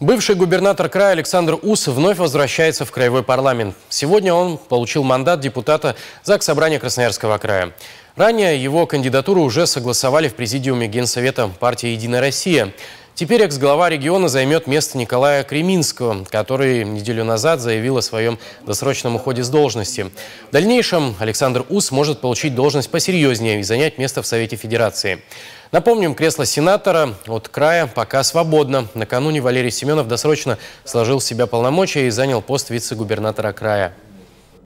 Бывший губернатор края Александр Ус вновь возвращается в краевой парламент. Сегодня он получил мандат депутата ЗАГС Собрания Красноярского края. Ранее его кандидатуру уже согласовали в президиуме Генсовета партии «Единая Россия». Теперь экс-глава региона займет место Николая Креминского, который неделю назад заявил о своем досрочном уходе с должности. В дальнейшем Александр Ус может получить должность посерьезнее и занять место в Совете Федерации. Напомним, кресло сенатора от края пока свободно. Накануне Валерий Семенов досрочно сложил в себя полномочия и занял пост вице-губернатора края.